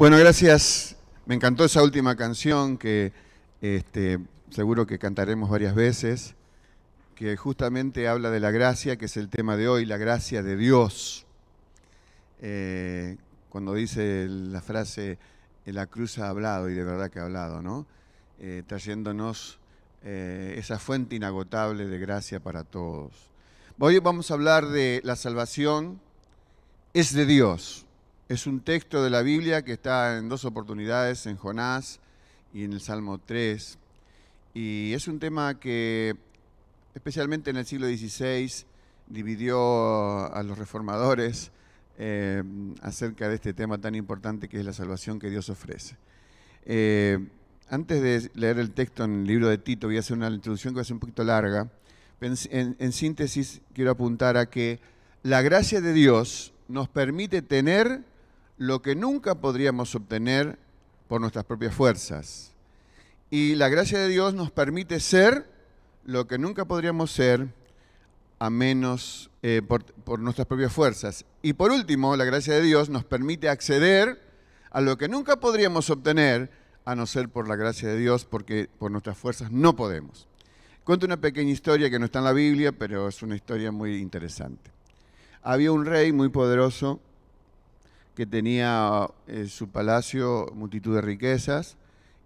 Bueno, gracias. Me encantó esa última canción que este, seguro que cantaremos varias veces, que justamente habla de la gracia, que es el tema de hoy, la gracia de Dios. Eh, cuando dice la frase, la cruz ha hablado, y de verdad que ha hablado, ¿no? Eh, trayéndonos eh, esa fuente inagotable de gracia para todos. Hoy vamos a hablar de la salvación, es de Dios. Es un texto de la Biblia que está en dos oportunidades, en Jonás y en el Salmo 3. Y es un tema que, especialmente en el siglo XVI, dividió a los reformadores eh, acerca de este tema tan importante que es la salvación que Dios ofrece. Eh, antes de leer el texto en el libro de Tito, voy a hacer una introducción que va a ser un poquito larga. en, síntesis, quiero apuntar a que la gracia de Dios nos permite tener lo que nunca podríamos obtener por nuestras propias fuerzas. Y la gracia de Dios nos permite ser lo que nunca podríamos ser a menos eh, por, por nuestras propias fuerzas. Y por último, la gracia de Dios nos permite acceder a lo que nunca podríamos obtener a no ser por la gracia de Dios, porque por nuestras fuerzas no podemos. Cuento una pequeña historia que no está en la Biblia, pero es una historia muy interesante. Había un rey muy poderoso que tenía en eh, su palacio multitud de riquezas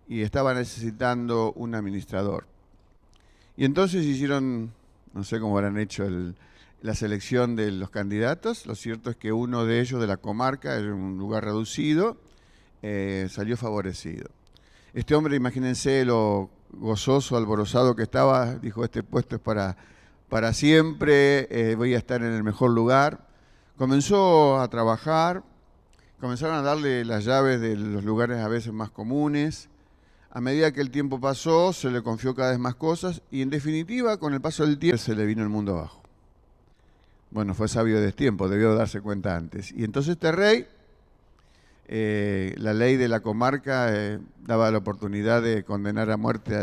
y estaba necesitando un administrador. Y entonces hicieron, no sé cómo habrán hecho la selección de los candidatos, lo cierto es que uno de ellos de la comarca, en un lugar reducido, eh, salió favorecido. Este hombre, imagínense lo gozoso, alborozado que estaba, dijo, este puesto es para, para siempre, eh, voy a estar en el mejor lugar. Comenzó a trabajar, Comenzaron a darle las llaves de los lugares a veces más comunes. A medida que el tiempo pasó, se le confió cada vez más cosas y en definitiva, con el paso del tiempo, se le vino el mundo abajo. Bueno, fue sabio de tiempo, debió darse cuenta antes. Y entonces este rey, eh, la ley de la comarca eh, daba la oportunidad de condenar a muerte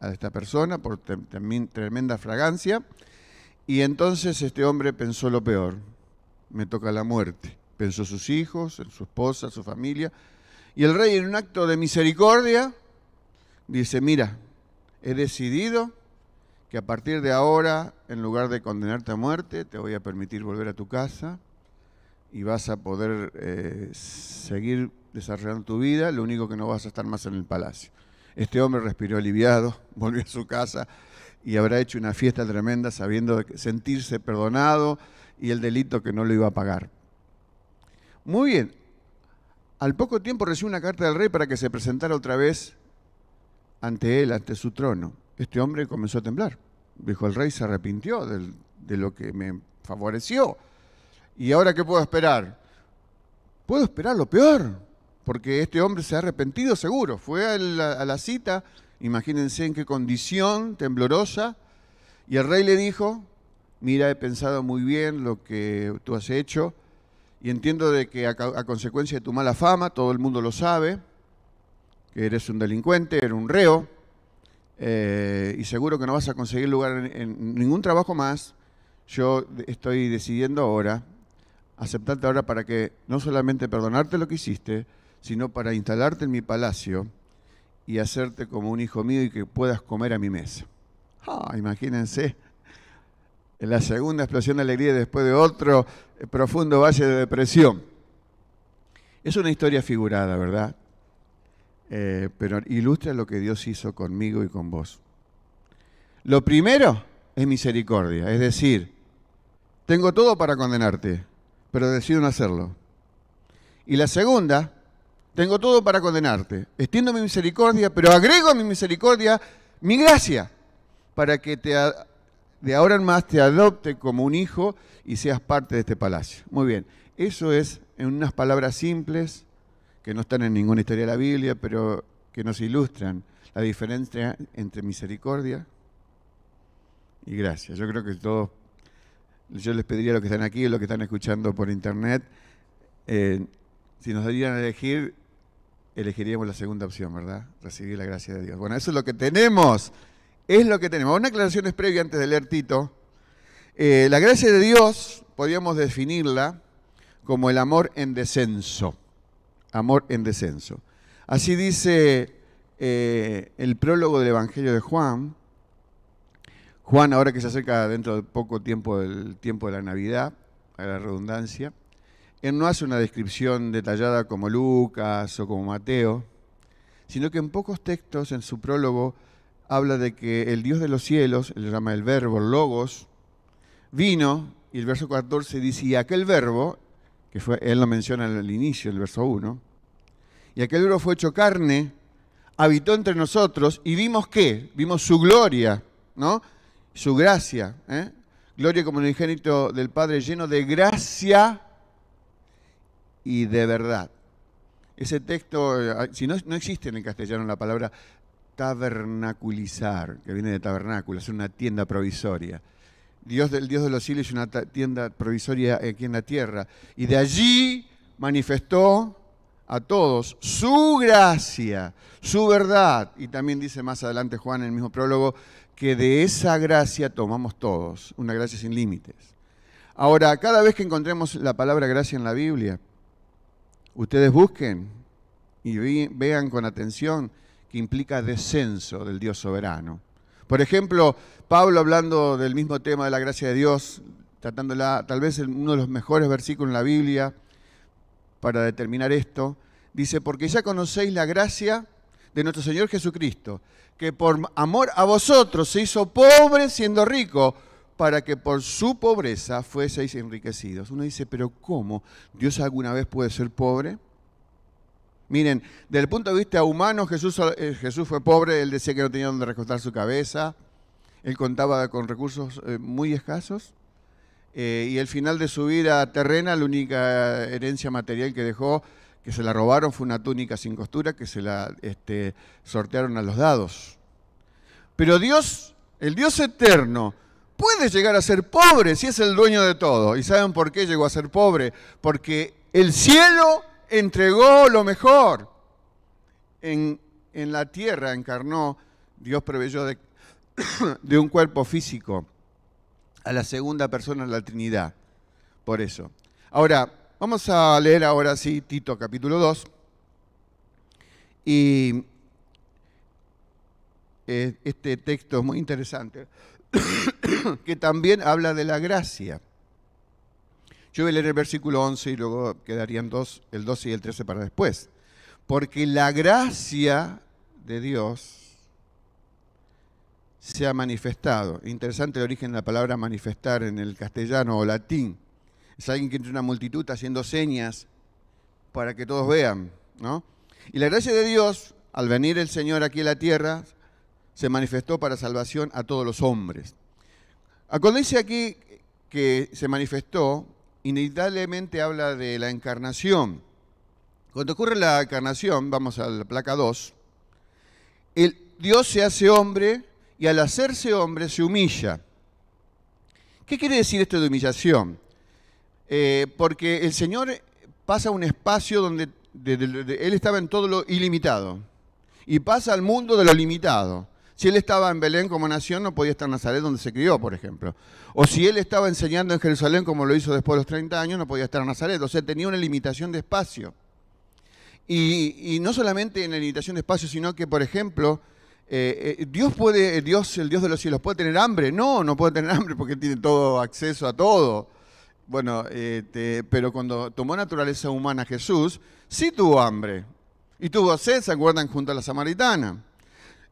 a esta persona por tremenda fragancia. Y entonces este hombre pensó lo peor, me toca la muerte. Pensó sus hijos, en su esposa, su familia. Y el rey en un acto de misericordia dice, mira, he decidido que a partir de ahora, en lugar de condenarte a muerte, te voy a permitir volver a tu casa y vas a poder eh, seguir desarrollando tu vida, lo único que no vas a estar más en el palacio. Este hombre respiró aliviado, volvió a su casa y habrá hecho una fiesta tremenda sabiendo sentirse perdonado y el delito que no lo iba a pagar. Muy bien. Al poco tiempo recibí una carta del rey para que se presentara otra vez ante él, ante su trono. Este hombre comenzó a temblar. Dijo, el rey se arrepintió de lo que me favoreció. ¿Y ahora qué puedo esperar? Puedo esperar lo peor, porque este hombre se ha arrepentido seguro. Fue a la, a la cita, imagínense en qué condición temblorosa, y el rey le dijo, mira, he pensado muy bien lo que tú has hecho y entiendo de que a, consecuencia de tu mala fama, todo el mundo lo sabe, que eres un delincuente, eres un reo, eh, y seguro que no vas a conseguir lugar en, ningún trabajo más, yo estoy decidiendo ahora, aceptarte ahora para que no solamente perdonarte lo que hiciste, sino para instalarte en mi palacio y hacerte como un hijo mío y que puedas comer a mi mesa. Ah, imagínense la segunda explosión de alegría después de otro eh, profundo valle de depresión. Es una historia figurada, ¿verdad? Eh, pero ilustra lo que Dios hizo conmigo y con vos. Lo primero es misericordia, es decir, tengo todo para condenarte, pero decido no hacerlo. Y la segunda, tengo todo para condenarte, extiendo mi misericordia, pero agrego a mi misericordia mi gracia, para que te de ahora en más te adopte como un hijo y seas parte de este palacio. Muy bien, eso es en unas palabras simples, que no están en ninguna historia de la Biblia, pero que nos ilustran la diferencia entre misericordia y gracia. Yo creo que todos, yo les pediría a los que están aquí, a los que están escuchando por internet, eh, si nos darían a elegir, elegiríamos la segunda opción, ¿verdad? Recibir la gracia de Dios. Bueno, eso es lo que tenemos es lo que tenemos. Una aclaración es previa antes de leer Tito. Eh, la gracia de Dios podríamos definirla como el amor en descenso. Amor en descenso. Así dice eh, el prólogo del Evangelio de Juan. Juan, ahora que se acerca dentro de poco tiempo del tiempo de la Navidad, a la redundancia, él no hace una descripción detallada como Lucas o como Mateo, sino que en pocos textos en su prólogo habla de que el Dios de los cielos, él llama el verbo logos, vino, y el verso 14 dice, y aquel verbo, que fue, él lo menciona al inicio, el verso 1, y aquel verbo fue hecho carne, habitó entre nosotros, y vimos qué, vimos su gloria, ¿no? Su gracia, ¿eh? gloria como el ingénito del Padre lleno de gracia y de verdad. Ese texto, eh, si no, no existe en el castellano la palabra tabernaculizar, que viene de tabernáculo, es una tienda provisoria. Dios del Dios de los cielos es una tienda provisoria aquí en la tierra. Y de allí manifestó a todos su gracia, su verdad. Y también dice más adelante Juan en el mismo prólogo que de esa gracia tomamos todos, una gracia sin límites. Ahora, cada vez que encontremos la palabra gracia en la Biblia, ustedes busquen y vean con atención que implica descenso del Dios soberano. Por ejemplo, Pablo hablando del mismo tema de la gracia de Dios, tratándola tal vez en uno de los mejores versículos en la Biblia para determinar esto, dice, porque ya conocéis la gracia de nuestro Señor Jesucristo, que por amor a vosotros se hizo pobre siendo rico, para que por su pobreza fueseis enriquecidos. Uno dice, pero ¿cómo? ¿Dios alguna vez puede ser pobre? Miren, desde el punto de vista humano, Jesús, eh, Jesús fue pobre, él decía que no tenía donde recostar su cabeza, él contaba con recursos eh, muy escasos, eh, y al final de su vida terrena, la única herencia material que dejó, que se la robaron, fue una túnica sin costura que se la este, sortearon a los dados. Pero Dios, el Dios eterno, puede llegar a ser pobre si es el dueño de todo. ¿Y saben por qué llegó a ser pobre? Porque el cielo entregó lo mejor. En, la tierra encarnó, Dios proveyó de, de un cuerpo físico a la segunda persona de la Trinidad. Por eso. Ahora, vamos a leer ahora sí Tito capítulo 2. Y eh, este texto es muy interesante, que también habla de la gracia. Yo voy a leer el versículo 11 y luego quedarían dos, el 12 y el 13 para después. Porque la gracia de Dios se ha manifestado. Interesante el origen de la palabra manifestar en el castellano o latín. Es alguien que entre una multitud haciendo señas para que todos vean, Y la gracia de Dios, al venir el Señor aquí a la tierra, se manifestó para salvación a todos los hombres. Acuérdense aquí que se manifestó, inevitablemente habla de la encarnación. Cuando ocurre la encarnación, vamos a la placa 2, el Dios se hace hombre y al hacerse hombre se humilla. ¿Qué quiere decir esto de humillación? Eh, porque el Señor pasa a un espacio donde Él estaba en todo lo ilimitado y pasa al mundo de lo limitado. Si él estaba en Belén como nación, no podía estar en Nazaret donde se crió, por ejemplo. O si él estaba enseñando en Jerusalén como lo hizo después de los 30 años, no podía estar en Nazaret. O sea, tenía una limitación de espacio. Y, no solamente en la limitación de espacio, sino que, por ejemplo, eh, eh, Dios puede, Dios, el Dios de los cielos, puede tener hambre. No, no puede tener hambre porque tiene todo acceso a todo. Bueno, este, pero cuando tomó naturaleza humana Jesús, sí tuvo hambre. Y tuvo sed, se acuerdan, junto a la samaritana.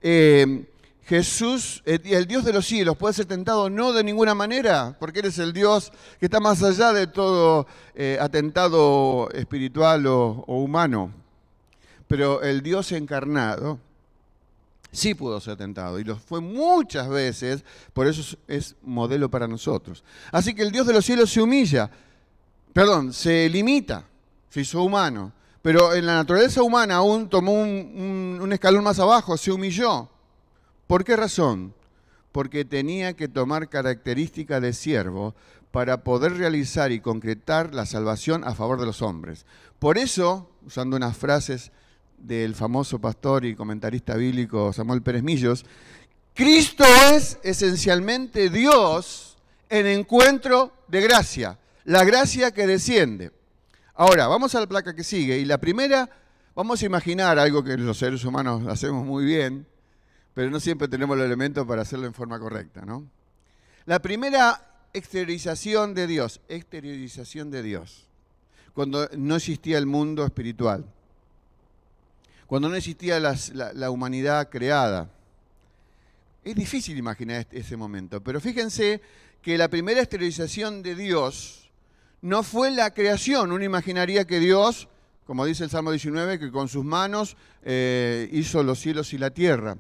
Eh, Jesús, el Dios de los cielos, puede ser tentado no de ninguna manera, porque eres es el Dios que está más allá de todo eh, atentado espiritual o, humano. Pero el Dios encarnado sí pudo ser tentado y lo fue muchas veces, por eso es modelo para nosotros. Así que el Dios de los cielos se humilla, perdón, se limita, se hizo humano, pero en la naturaleza humana aún tomó un, un escalón más abajo, se humilló ¿Por qué razón? Porque tenía que tomar característica de siervo para poder realizar y concretar la salvación a favor de los hombres. Por eso, usando unas frases del famoso pastor y comentarista bíblico Samuel Pérez Millos, Cristo es esencialmente Dios en encuentro de gracia, la gracia que desciende. Ahora, vamos a la placa que sigue y la primera, vamos a imaginar algo que los seres humanos hacemos muy bien, pero no siempre tenemos los elementos para hacerlo en forma correcta, ¿no? La primera exteriorización de Dios, exteriorización de Dios, cuando no existía el mundo espiritual, cuando no existía la, humanidad creada. Es difícil imaginar este, ese momento, pero fíjense que la primera exteriorización de Dios no fue la creación. Uno imaginaría que Dios, como dice el Salmo 19, que con sus manos eh, hizo los cielos y la tierra.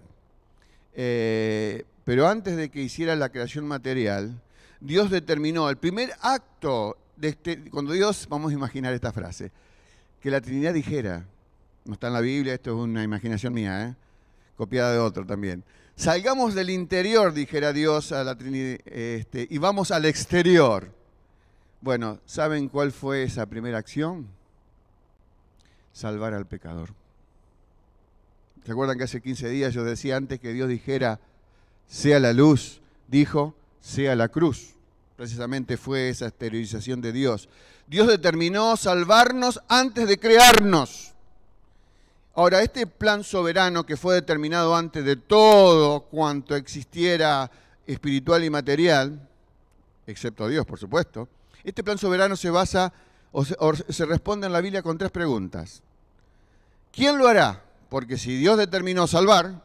Eh, pero antes de que hiciera la creación material, Dios determinó el primer acto, de este, cuando Dios, vamos a imaginar esta frase, que la Trinidad dijera, no está en la Biblia, esto es una imaginación mía, ¿eh? copiada de otro también. Salgamos del interior, dijera Dios a la Trinidad, este, y vamos al exterior. Bueno, ¿saben cuál fue esa primera acción? Salvar al pecador. ¿Se acuerdan que hace 15 días yo decía antes que Dios dijera, sea la luz, dijo, sea la cruz? Precisamente fue esa esterilización de Dios. Dios determinó salvarnos antes de crearnos. Ahora, este plan soberano que fue determinado antes de todo cuanto existiera espiritual y material, excepto Dios, por supuesto, este plan soberano se basa o se responde en la Biblia con tres preguntas. ¿Quién lo hará? Porque si Dios determinó salvar,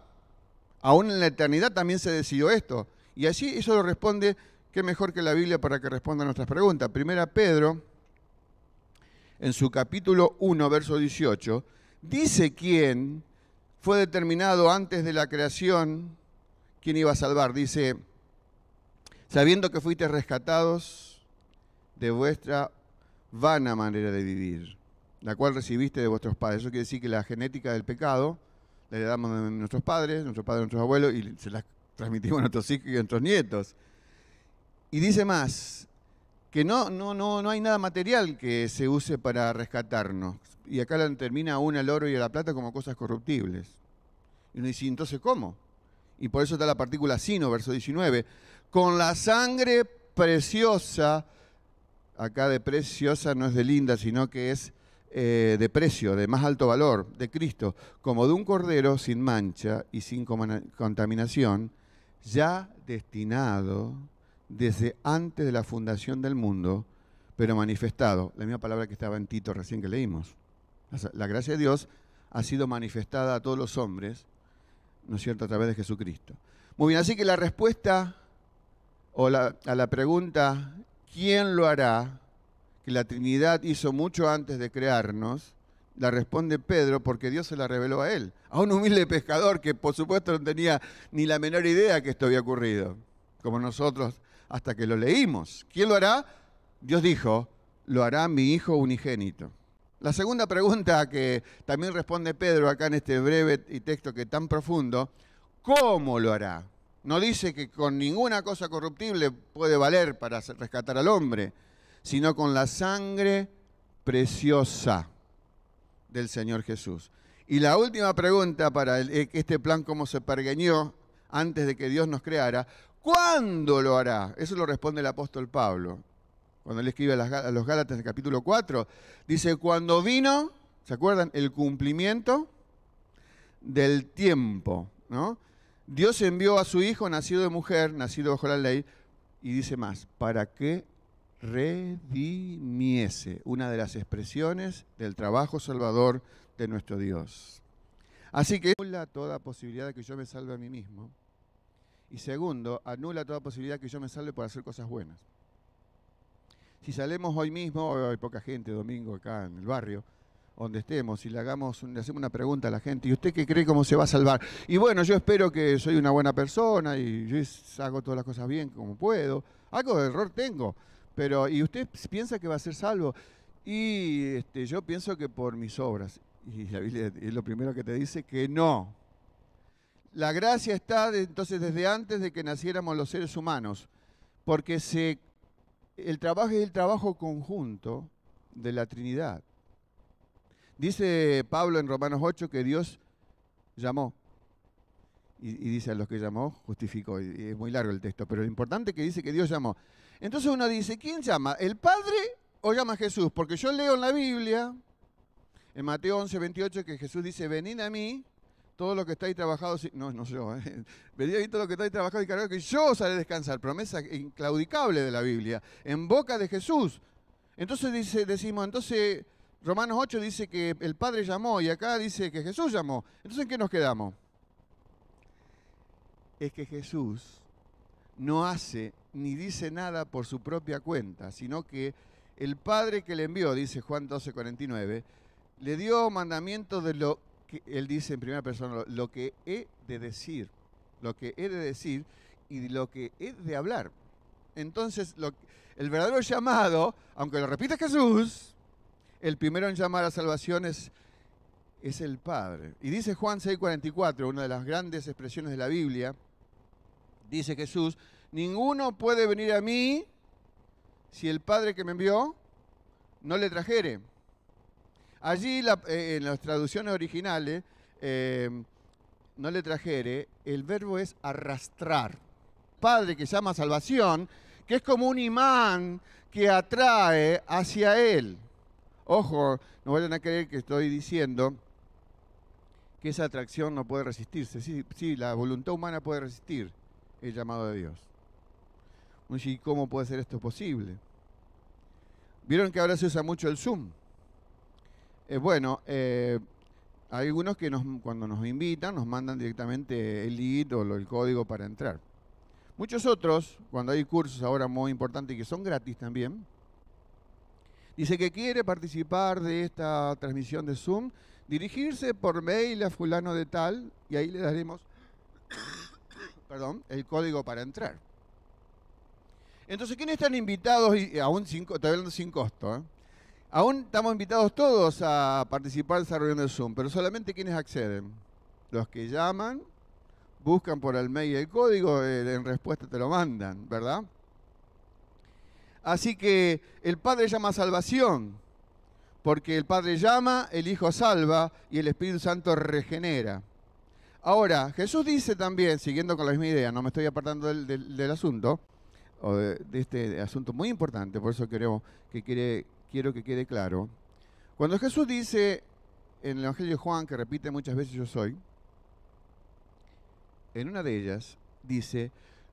aún en la eternidad también se decidió esto. Y así eso lo responde, qué mejor que la Biblia para que responda a nuestras preguntas. Primera Pedro, en su capítulo 1, verso 18, dice quién fue determinado antes de la creación, quién iba a salvar. Dice, sabiendo que fuiste rescatados de vuestra vana manera de vivir la cual recibiste de vuestros padres. Eso quiere decir que la genética del pecado la heredamos de nuestros padres, nuestros padres, nuestros abuelos, y se la transmitimos a nuestros hijos y a nuestros nietos. Y dice más, que no, no, no, no hay nada material que se use para rescatarnos. Y acá la termina aún el oro y la plata como cosas corruptibles. Y uno dice, entonces ¿cómo? Y por eso está la partícula sino, verso 19, con la sangre preciosa, acá de preciosa no es de linda, sino que es eh, de precio, de más alto valor, de Cristo, como de un cordero sin mancha y sin contaminación, ya destinado desde antes de la fundación del mundo, pero manifestado, la misma palabra que estaba en Tito recién que leímos. La gracia de Dios ha sido manifestada a todos los hombres, ¿no es cierto?, a través de Jesucristo. Muy bien, así que la respuesta o a la pregunta, ¿quién lo hará? que la Trinidad hizo mucho antes de crearnos, la responde Pedro porque Dios se la reveló a él, a un humilde pescador que por supuesto no tenía ni la menor idea que esto había ocurrido, como nosotros hasta que lo leímos. ¿Quién lo hará? Dios dijo, lo hará mi hijo unigénito. La segunda pregunta que también responde Pedro acá en este breve y texto que tan profundo, ¿cómo lo hará? No dice que con ninguna cosa corruptible puede valer para rescatar al hombre, sino con la sangre preciosa del Señor Jesús. Y la última pregunta para eh, este plan, cómo se pergeñó antes de que Dios nos creara, ¿cuándo lo hará? Eso lo responde el apóstol Pablo. Cuando él escribe a los Gálatas en el capítulo 4, dice, cuando vino, ¿se acuerdan? El cumplimiento del tiempo, Dios envió a su hijo, nacido de mujer, nacido bajo la ley, y dice más, para qué? redimiese, una de las expresiones del trabajo salvador de nuestro Dios. Así que anula toda posibilidad de que yo me salve a mí mismo. Y segundo, anula toda posibilidad de que yo me salve por hacer cosas buenas. Si salemos hoy mismo, hay poca gente domingo acá en el barrio, donde estemos, y le, hagamos, le hacemos una pregunta a la gente, ¿y usted qué cree cómo se va a salvar? Y bueno, yo espero que soy una buena persona y yo hago todas las cosas bien como puedo. Algo de error tengo, pero, ¿y usted piensa que va a ser salvo? Y este, yo pienso que por mis obras. Y la Biblia es lo primero que te dice que no. La gracia está entonces desde antes de que naciéramos los seres humanos, porque el trabajo es el trabajo conjunto de la Trinidad. Dice Pablo en Romanos 8 que Dios llamó. Y, dice a los que llamó, justificó. Y es muy largo el texto, pero lo importante es que dice que Dios llamó. Entonces uno dice, ¿quién llama? ¿El Padre o llama Jesús? Porque yo leo en la Biblia, en Mateo 11, 28, que Jesús dice, venid a mí, todo lo que estáis trabajado, no, no yo, ¿eh? venid a mí todo lo que estáis trabajados y cargado, que yo os haré descansar. Promesa inclaudicable de la Biblia, en boca de Jesús. Entonces dice, decimos, entonces Romanos 8 dice que el Padre llamó y acá dice que Jesús llamó. Entonces, ¿en qué nos quedamos? Es que Jesús no hace ni dice nada por su propia cuenta, sino que el Padre que le envió, dice Juan 12:49, le dio mandamiento de lo que él dice en primera persona, lo que he de decir, lo que he de decir y lo que he de hablar. Entonces, el verdadero llamado, aunque lo repita Jesús, el primero en llamar a salvación es, es el Padre. Y dice Juan 6:44, una de las grandes expresiones de la Biblia, dice Jesús, ninguno puede venir a mí si el Padre que me envió no le trajere. Allí eh, en las traducciones originales, eh, no le trajere, el verbo es arrastrar. Padre que llama salvación, que es como un imán que atrae hacia él. Ojo, no vayan a creer que estoy diciendo que esa atracción no puede resistirse. sí, la voluntad humana puede resistir el llamado de Dios. ¿y cómo puede ser esto posible? Vieron que ahora se usa mucho el Zoom. Eh, bueno, eh, hay algunos que cuando nos invitan nos mandan directamente el lead o el código para entrar. Muchos otros, cuando hay cursos ahora muy importantes que son gratis también, dice que quiere participar de esta transmisión de Zoom, dirigirse por mail a fulano de tal y ahí le daremos perdón, el código para entrar. Entonces, ¿quiénes están invitados? Y eh, aún estoy hablando sin costo. ¿eh? Aún estamos invitados todos a participar en esa reunión de Zoom, pero solamente quienes acceden. Los que llaman, buscan por el mail el código, en respuesta te lo mandan, ¿verdad? Así que el Padre llama salvación, porque el Padre llama, el Hijo salva y el Espíritu Santo regenera. Ahora, Jesús dice también, siguiendo con la misma idea, no me estoy apartando del asunto, de, este asunto muy importante, por eso creo que quiero que quede claro. Cuando Jesús dice en el Evangelio de Juan, que repite muchas veces yo soy, en una de ellas dice,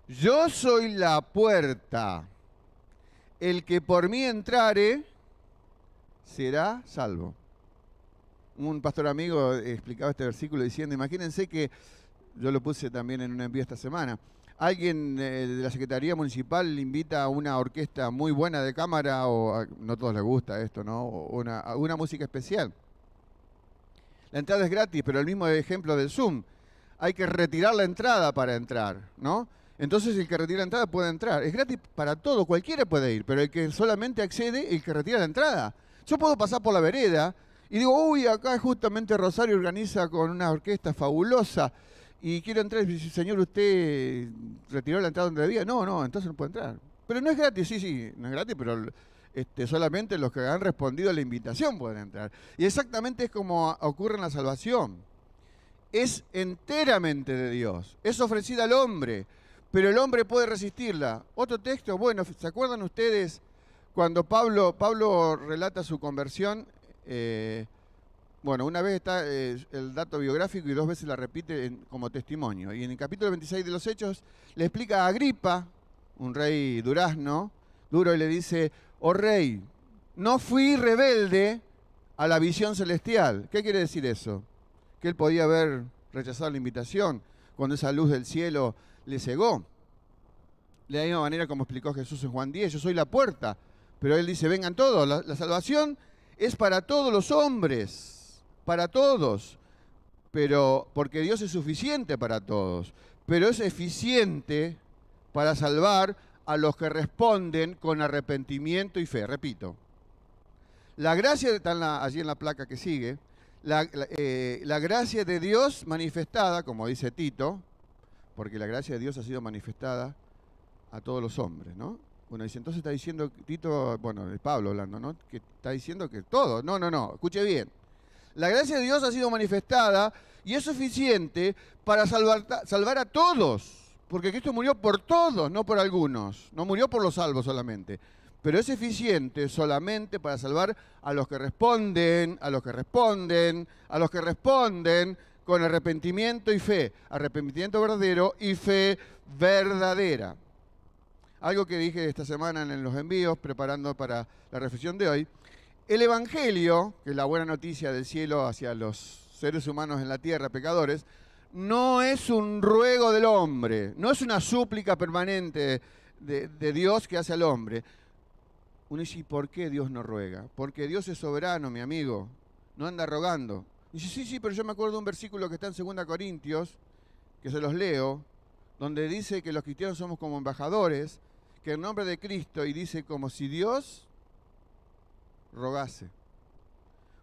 yo soy la puerta, el que por mí entrare será salvo. Un pastor amigo explicaba este versículo diciendo, imagínense que yo lo puse también en un envío esta semana, alguien eh, de la Secretaría Municipal invita a una orquesta muy buena de cámara, o a, todos les gusta esto, ¿no? una, una música especial. La entrada es gratis, pero el mismo ejemplo del Zoom. Hay que retirar la entrada para entrar, ¿no? Entonces el que retira la entrada puede entrar. Es gratis para todo, cualquiera puede ir, pero el que solamente accede, el que retira la entrada. Yo puedo pasar por la vereda y digo, uy, acá justamente Rosario organiza con una orquesta fabulosa y quiero entrar. Y señor, ¿usted retiró la entrada donde día? No, no, entonces no puede entrar. Pero no es gratis, sí, sí, no es gratis, pero este, solamente los que han respondido a la invitación pueden entrar. Y exactamente es como ocurre en la salvación. Es enteramente de Dios, es ofrecida al hombre, pero el hombre puede resistirla. Otro texto, bueno, ¿se acuerdan ustedes cuando Pablo, Pablo relata su conversión? Eh, bueno, una vez está eh, el dato biográfico y dos veces la repite como testimonio. Y en el capítulo 26 de los Hechos le explica a Agripa, un rey durazno, duro, y le dice, oh rey, no fui rebelde a la visión celestial. ¿Qué quiere decir eso? Que él podía haber rechazado la invitación cuando esa luz del cielo le cegó. De la misma manera como explicó Jesús en Juan 10, yo soy la puerta. Pero él dice, vengan todos, la salvación es para todos los hombres para todos, pero porque Dios es suficiente para todos, pero es eficiente para salvar a los que responden con arrepentimiento y fe. Repito, la gracia, está allí en la placa que sigue, eh, la, gracia de Dios manifestada, como dice Tito, porque la gracia de Dios ha sido manifestada a todos los hombres, ¿no? Bueno, dice, entonces está diciendo Tito, bueno, Pablo hablando, ¿no? Que está diciendo que todo, no, no, no, escuche bien. La gracia de Dios ha sido manifestada y es suficiente para salvar, salvar a todos. Porque Cristo murió por todos, no por algunos. No murió por los salvos solamente. Pero es suficiente solamente para salvar a los que responden, a los que responden, a los que responden con arrepentimiento y fe. Arrepentimiento verdadero y fe verdadera. Algo que dije esta semana en los envíos, preparando para la reflexión de hoy, el Evangelio, que es la buena noticia del cielo hacia los seres humanos en la tierra, pecadores, no es un ruego del hombre, no es una súplica permanente de, Dios que hace al hombre. Uno dice, ¿y por qué Dios no ruega? Porque Dios es soberano, mi amigo, no anda rogando. dice, sí, sí, pero yo me acuerdo de un versículo que está en 2 Corintios, que se los leo, donde dice que los cristianos somos como embajadores, que en nombre de Cristo, y dice como si Dios rogase.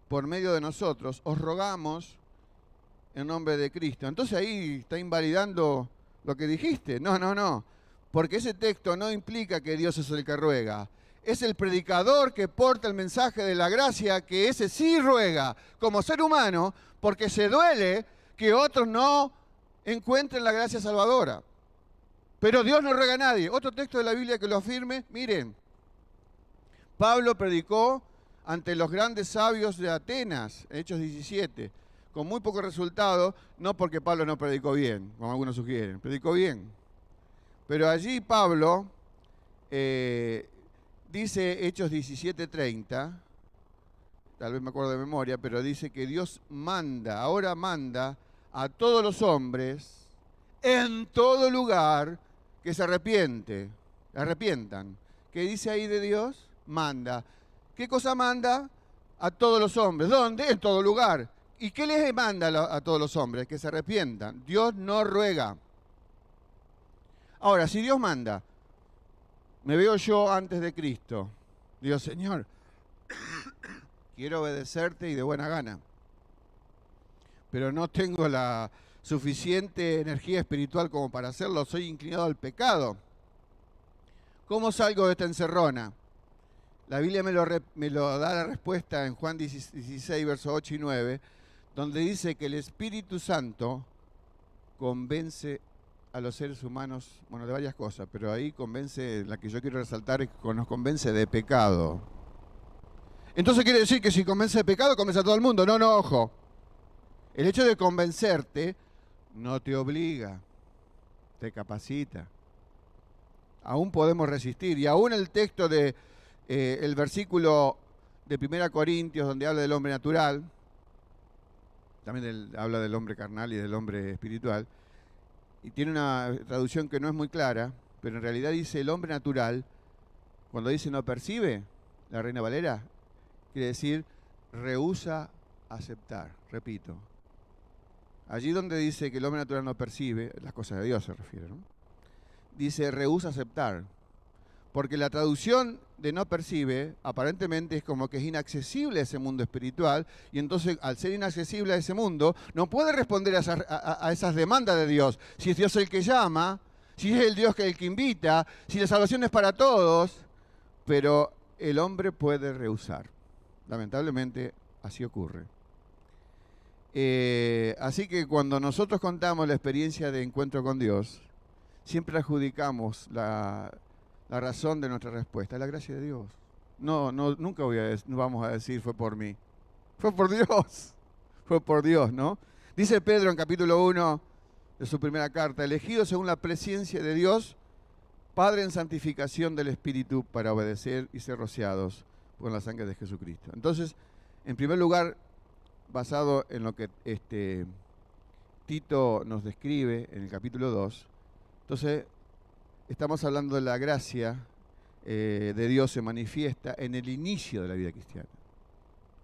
Por medio de nosotros, os rogamos en nombre de Cristo. Entonces ahí está invalidando lo que dijiste. No, no, no. Porque ese texto no implica que Dios es el que ruega. Es el predicador que porta el mensaje de la gracia, que ese sí ruega como ser humano, porque se duele que otros no encuentren la gracia salvadora. Pero Dios no ruega a nadie. Otro texto de la Biblia que lo afirme, miren, Pablo predicó ante los grandes sabios de Atenas, Hechos 17, con muy poco resultado, no porque Pablo no predicó bien, como algunos sugieren, predicó bien. Pero allí Pablo eh, dice Hechos 17:30, tal vez me acuerdo de memoria, pero dice que Dios manda, ahora manda a todos los hombres en todo lugar que se arrepiente, arrepientan. ¿Qué dice ahí de Dios? Manda. ¿Qué cosa manda a todos los hombres? ¿Dónde? En todo lugar. ¿Y qué les manda a todos los hombres? Que se arrepientan. Dios no ruega. Ahora, si Dios manda, me veo yo antes de Cristo. dios Señor, quiero obedecerte y de buena gana. Pero no tengo la suficiente energía espiritual como para hacerlo. Soy inclinado al pecado. ¿Cómo salgo de esta encerrona? La Biblia me lo, da la respuesta en Juan 16, versos 8 y 9, donde dice que el Espíritu Santo convence a los seres humanos, bueno, de varias cosas, pero ahí convence, la que yo quiero resaltar es que nos convence de pecado. Entonces quiere decir que si convence de pecado, convence a todo el mundo. No, no, ojo. El hecho de convencerte no te obliga, te capacita. Aún podemos resistir. Y aún el texto de eh, el versículo de 1 Corintios, donde habla del hombre natural, también habla del hombre carnal y del hombre espiritual, y tiene una traducción que no es muy clara, pero en realidad dice el hombre natural, cuando dice no percibe, la Reina Valera, quiere decir rehúsa aceptar, repito. Allí donde dice que el hombre natural no percibe, las cosas de Dios se refiere, dice rehúsa aceptar, porque la traducción de no percibe, aparentemente es como que es inaccesible a ese mundo espiritual, y entonces al ser inaccesible a ese mundo, no puede responder a esas, demandas de Dios. Si es Dios el que llama, si es el Dios el que invita, si la salvación es para todos, pero el hombre puede rehusar. Lamentablemente así ocurre. Eh, así que cuando nosotros contamos la experiencia de encuentro con Dios, siempre adjudicamos la, la razón de nuestra respuesta, es la gracia de Dios. No, no, nunca voy a, no vamos a decir fue por mí. Fue por Dios. Fue por Dios, ¿no? Dice Pedro en capítulo 1 de su primera carta, elegido según la presencia de Dios, Padre en santificación del Espíritu para obedecer y ser rociados con la sangre de Jesucristo. Entonces, en primer lugar, basado en lo que este, Tito nos describe en el capítulo 2, entonces estamos hablando de la gracia eh, de Dios se manifiesta en el inicio de la vida cristiana.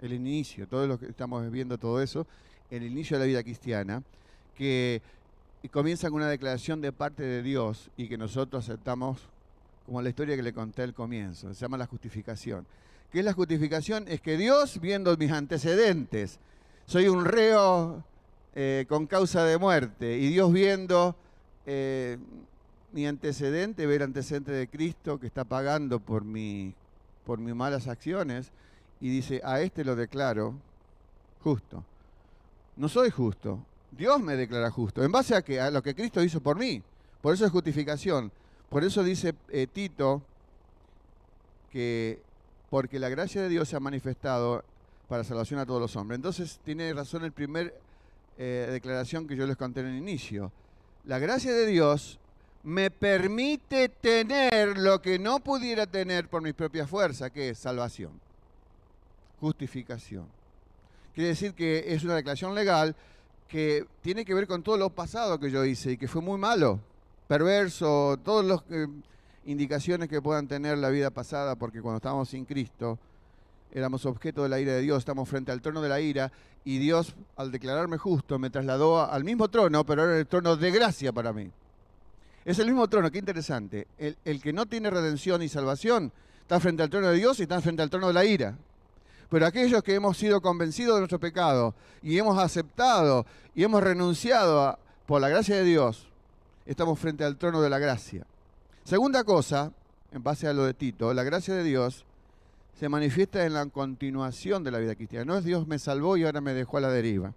El inicio, todos los que estamos viendo todo eso, el inicio de la vida cristiana, que comienza con una declaración de parte de Dios y que nosotros aceptamos como la historia que le conté al comienzo, se llama la justificación. ¿Qué es la justificación? Es que Dios, viendo mis antecedentes, soy un reo eh, con causa de muerte, y Dios viendo eh, mi antecedente, ver antecedente de Cristo que está pagando por, mi, por mis malas acciones y dice, a este lo declaro justo. No soy justo, Dios me declara justo. ¿En base a qué? A lo que Cristo hizo por mí. Por eso es justificación. Por eso dice eh, Tito que porque la gracia de Dios se ha manifestado para salvación a todos los hombres. Entonces tiene razón el primer eh, declaración que yo les conté en el inicio. La gracia de Dios me permite tener lo que no pudiera tener por mis propias fuerzas, que es salvación, justificación. Quiere decir que es una declaración legal que tiene que ver con todo lo pasado que yo hice y que fue muy malo, perverso, todas las eh, indicaciones que puedan tener la vida pasada, porque cuando estábamos sin Cristo, éramos objeto de la ira de Dios, estamos frente al trono de la ira, y Dios, al declararme justo, me trasladó al mismo trono, pero era el trono de gracia para mí. Es el mismo trono, qué interesante. El, que no tiene redención y salvación está frente al trono de Dios y está frente al trono de la ira. Pero aquellos que hemos sido convencidos de nuestro pecado y hemos aceptado y hemos renunciado por la gracia de Dios, estamos frente al trono de la gracia. Segunda cosa, en base a lo de Tito, la gracia de Dios se manifiesta en la continuación de la vida cristiana. No es Dios me salvó y ahora me dejó a la deriva.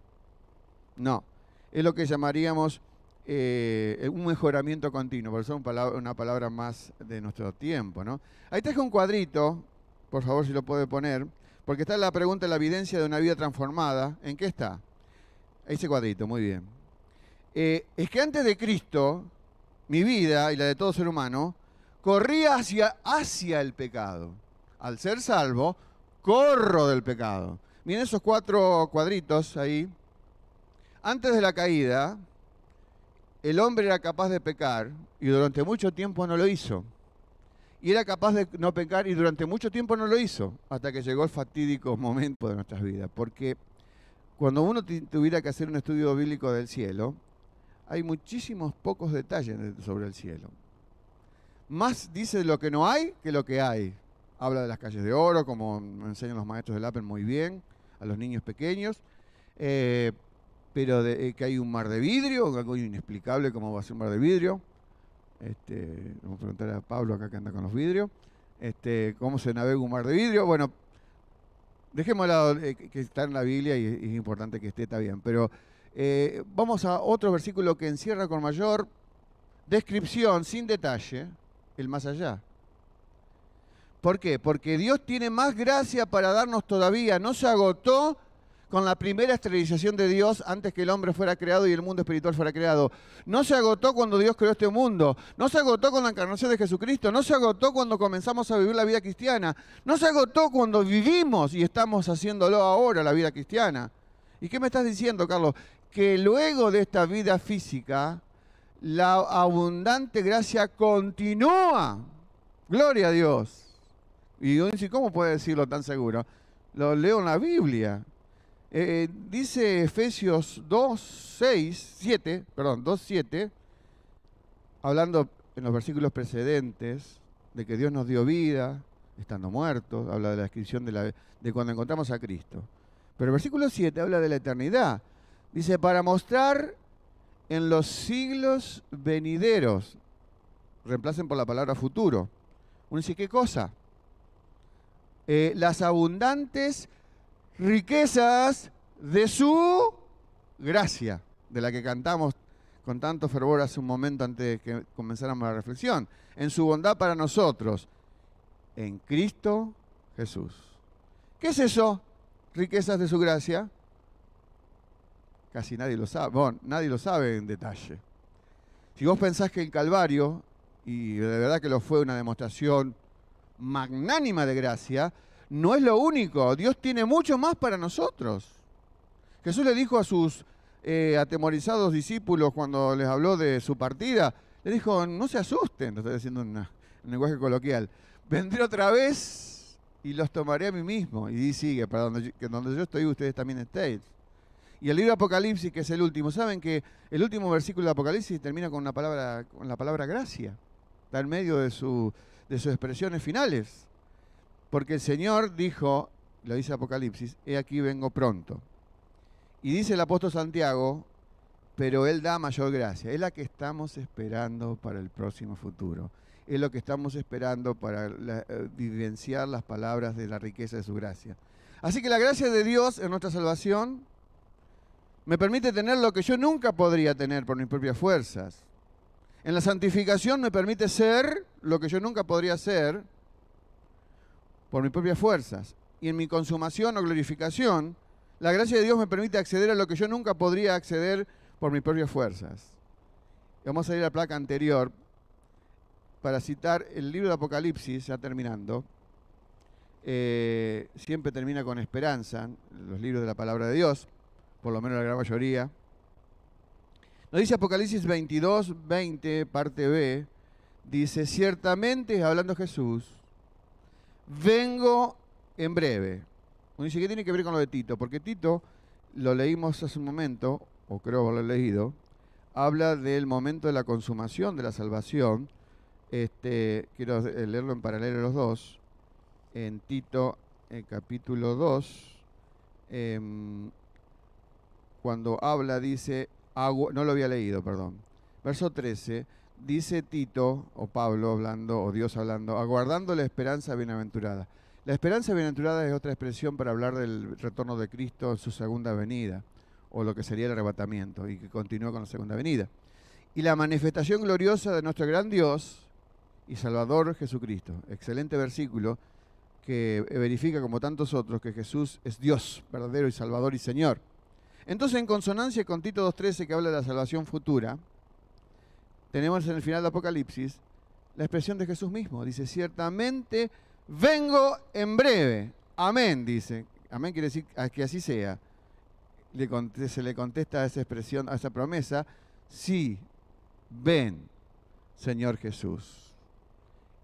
No, es lo que llamaríamos eh, un mejoramiento continuo, por eso es una palabra más de nuestro tiempo. ¿no? Ahí traje un cuadrito, por favor si lo puede poner, porque está la pregunta, la evidencia de una vida transformada. ¿En qué está? Ese cuadrito, muy bien. Eh, es que antes de Cristo, mi vida y la de todo ser humano, corría hacia, hacia el pecado. Al ser salvo, corro del pecado. Miren esos cuatro cuadritos ahí. Antes de la caída, el hombre era capaz de pecar y durante mucho tiempo no lo hizo. Y era capaz de no pecar y durante mucho tiempo no lo hizo, hasta que llegó el fatídico momento de nuestras vidas. Porque cuando uno tuviera que hacer un estudio bíblico del cielo, hay muchísimos pocos detalles sobre el cielo. Más dice lo que no hay que lo que hay. Habla de las calles de oro, como enseñan los maestros del Apple muy bien, a los niños pequeños. Eh, pero de, eh, que hay un mar de vidrio, algo inexplicable cómo va a ser un mar de vidrio. Este, vamos a preguntar a Pablo acá que anda con los vidrios. Este, ¿Cómo se navega un mar de vidrio? Bueno, dejemos lado eh, que está en la Biblia y es importante que esté, está bien. Pero eh, vamos a otro versículo que encierra con mayor descripción, sin detalle, el más allá. ¿Por qué? Porque Dios tiene más gracia para darnos todavía. No se agotó con la primera esterilización de Dios antes que el hombre fuera creado y el mundo espiritual fuera creado. No se agotó cuando Dios creó este mundo. No se agotó con la encarnación de Jesucristo. No se agotó cuando comenzamos a vivir la vida cristiana. No se agotó cuando vivimos y estamos haciéndolo ahora, la vida cristiana. ¿Y qué me estás diciendo, Carlos? Que luego de esta vida física, la abundante gracia continúa. Gloria a Dios. Y yo dice, ¿cómo puede decirlo tan seguro? Lo leo en la Biblia. Eh, dice Efesios 2, 6, 7, perdón, 2.7, hablando en los versículos precedentes de que Dios nos dio vida, estando muertos, habla de la descripción de, la, de cuando encontramos a Cristo. Pero el versículo 7 habla de la eternidad. Dice, para mostrar en los siglos venideros, reemplacen por la palabra futuro. Uno dice, ¿qué cosa? Eh, las abundantes riquezas de su gracia, de la que cantamos con tanto fervor hace un momento antes de que comenzáramos la reflexión, en su bondad para nosotros, en Cristo Jesús. ¿Qué es eso? Riquezas de su gracia. Casi nadie lo sabe, bueno, nadie lo sabe en detalle. Si vos pensás que el Calvario, y de verdad que lo fue una demostración magnánima de gracia, no es lo único. Dios tiene mucho más para nosotros. Jesús le dijo a sus eh, atemorizados discípulos cuando les habló de su partida, le dijo, no se asusten, lo estoy diciendo en un lenguaje coloquial, vendré otra vez y los tomaré a mí mismo. Y sigue, para donde yo, donde estoy ustedes también estéis. Y el libro de Apocalipsis, que es el último, saben que el último versículo de Apocalipsis termina con, una palabra, con la palabra gracia. Está en medio de, de sus expresiones finales. Porque el Señor dijo, lo dice Apocalipsis, he aquí vengo pronto. Y dice el apóstol Santiago, pero Él da mayor gracia. Es la que estamos esperando para el próximo futuro. Es lo que estamos esperando para eh, vivenciar las palabras de la riqueza de su gracia. Así que la gracia de Dios en nuestra salvación me permite tener lo que yo nunca podría tener por mis propias fuerzas. En la santificación me permite ser lo que yo nunca podría ser por mis propias fuerzas, y en mi consumación o glorificación, la gracia de Dios me permite acceder a lo que yo nunca podría acceder por mis propias fuerzas. Vamos a ir a la placa anterior para citar el libro de Apocalipsis, ya terminando. Eh, siempre termina con esperanza, los libros de la palabra de Dios, por lo menos la gran mayoría. Nos dice Apocalipsis 22, 20, parte B, dice, ciertamente, hablando Jesús, Vengo en breve. Uno dice, ¿qué tiene que ver con lo de Tito? Porque Tito, lo leímos hace un momento, o creo haberlo leído, habla del momento de la consumación de la salvación. Este, quiero leerlo en paralelo a los dos. En Tito, en eh, capítulo 2, em, cuando habla, dice, no lo había leído, perdón. Verso 13, dice Tito, o Pablo hablando, o Dios hablando, aguardando la esperanza bienaventurada. La esperanza bienaventurada es otra expresión para hablar del retorno de Cristo en su segunda venida, o lo que sería el arrebatamiento, y que continúa con la segunda venida. Y la manifestación gloriosa de nuestro gran Dios y Salvador Jesucristo. Excelente versículo que verifica, como tantos otros, que Jesús es Dios, verdadero y Salvador y Señor. Entonces, en consonancia con Tito 2.13, que habla de la salvación futura, tenemos en el final de Apocalipsis la expresión de Jesús mismo. Dice, ciertamente vengo en breve. Amén, dice. Amén quiere decir que así sea. se le contesta a esa expresión, a esa promesa, sí, ven, Señor Jesús.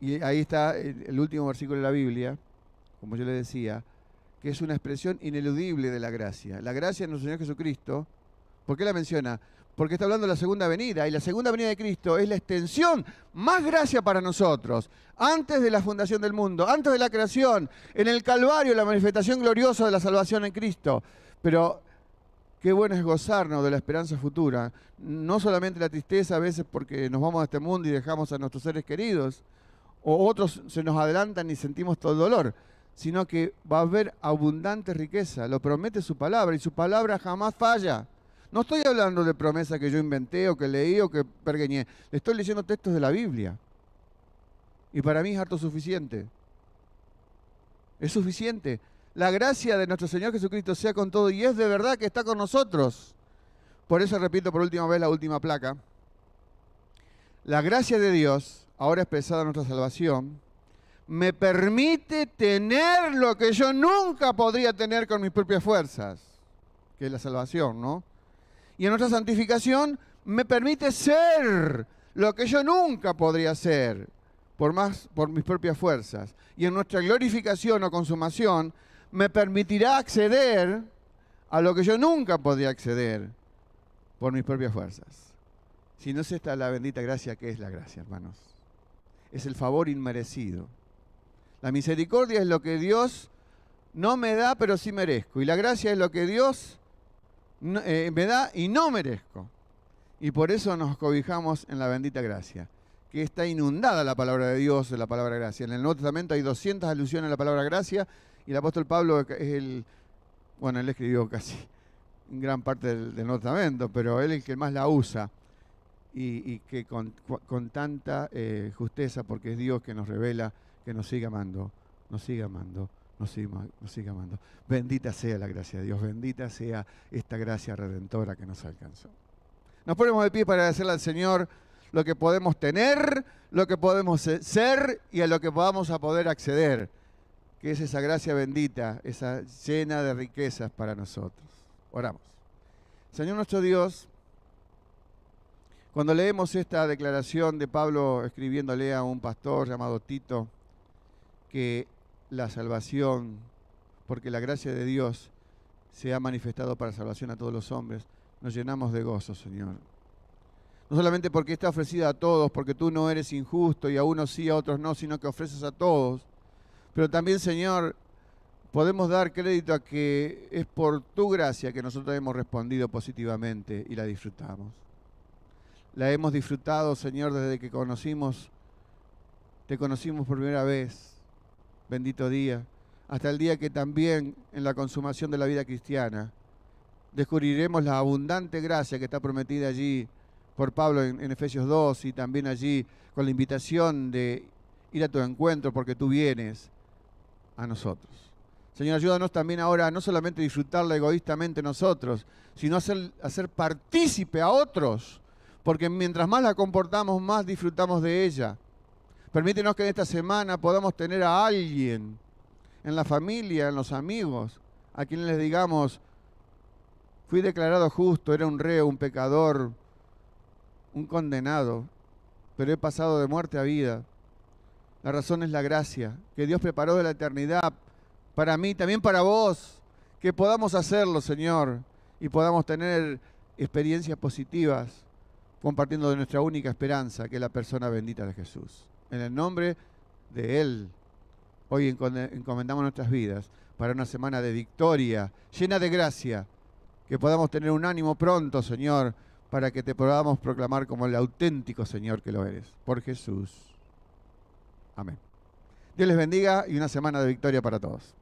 Y ahí está el último versículo de la Biblia, como yo le decía, que es una expresión ineludible de la gracia. La gracia de nuestro Señor Jesucristo, ¿por qué la menciona? porque está hablando de la segunda venida, y la segunda venida de Cristo es la extensión, más gracia para nosotros, antes de la fundación del mundo, antes de la creación, en el Calvario, la manifestación gloriosa de la salvación en Cristo. Pero qué bueno es gozarnos de la esperanza futura, no solamente la tristeza a veces porque nos vamos a este mundo y dejamos a nuestros seres queridos, o otros se nos adelantan y sentimos todo el dolor, sino que va a haber abundante riqueza, lo promete su palabra y su palabra jamás falla. No estoy hablando de promesas que yo inventé o que leí o que pergueñé. Le estoy leyendo textos de la Biblia. Y para mí es harto suficiente. Es suficiente. La gracia de nuestro Señor Jesucristo sea con todo y es de verdad que está con nosotros. Por eso repito por última vez la última placa. La gracia de Dios, ahora expresada en nuestra salvación, me permite tener lo que yo nunca podría tener con mis propias fuerzas, que es la salvación, ¿no? y en nuestra santificación me permite ser lo que yo nunca podría ser por más por mis propias fuerzas y en nuestra glorificación o consumación me permitirá acceder a lo que yo nunca podría acceder por mis propias fuerzas. Si no es esta la bendita gracia que es la gracia, hermanos. Es el favor inmerecido. La misericordia es lo que Dios no me da, pero sí merezco. Y la gracia es lo que Dios eh, me da y no merezco. Y por eso nos cobijamos en la bendita gracia, que está inundada la palabra de Dios, la palabra gracia. En el Nuevo Testamento hay 200 alusiones a la palabra gracia y el apóstol Pablo es el, bueno, él escribió casi gran parte del, Nuevo Testamento, pero él es el que más la usa y, que con, tanta eh, justeza, porque es Dios que nos revela, que nos sigue amando, nos sigue amando nos siga, amando. Bendita sea la gracia de Dios, bendita sea esta gracia redentora que nos alcanzó. Nos ponemos de pie para agradecerle al Señor lo que podemos tener, lo que podemos ser y a lo que vamos a poder acceder, que es esa gracia bendita, esa llena de riquezas para nosotros. Oramos. Señor nuestro Dios, cuando leemos esta declaración de Pablo escribiéndole a un pastor llamado Tito, que la salvación, porque la gracia de Dios se ha manifestado para salvación a todos los hombres, nos llenamos de gozo, Señor. No solamente porque está ofrecida a todos, porque tú no eres injusto y a unos sí, a otros no, sino que ofreces a todos. Pero también, Señor, podemos dar crédito a que es por tu gracia que nosotros hemos respondido positivamente y la disfrutamos. La hemos disfrutado, Señor, desde que conocimos, te conocimos por primera vez, bendito día, hasta el día que también en la consumación de la vida cristiana descubriremos la abundante gracia que está prometida allí por Pablo en, Efesios 2 y también allí con la invitación de ir a tu encuentro porque tú vienes a nosotros. Señor, ayúdanos también ahora a no solamente disfrutarla egoístamente nosotros, sino hacer, hacer partícipe a otros, porque mientras más la comportamos, más disfrutamos de ella. Permítenos que en esta semana podamos tener a alguien en la familia, en los amigos, a quienes les digamos, fui declarado justo, era un reo, un pecador, un condenado, pero he pasado de muerte a vida. La razón es la gracia que Dios preparó de la eternidad para mí, también para vos, que podamos hacerlo, Señor, y podamos tener experiencias positivas compartiendo de nuestra única esperanza, que es la persona bendita de Jesús en el nombre de Él. Hoy encomendamos nuestras vidas para una semana de victoria, llena de gracia, que podamos tener un ánimo pronto, Señor, para que te podamos proclamar como el auténtico Señor que lo eres, por Jesús. Amén. Dios les bendiga y una semana de victoria para todos.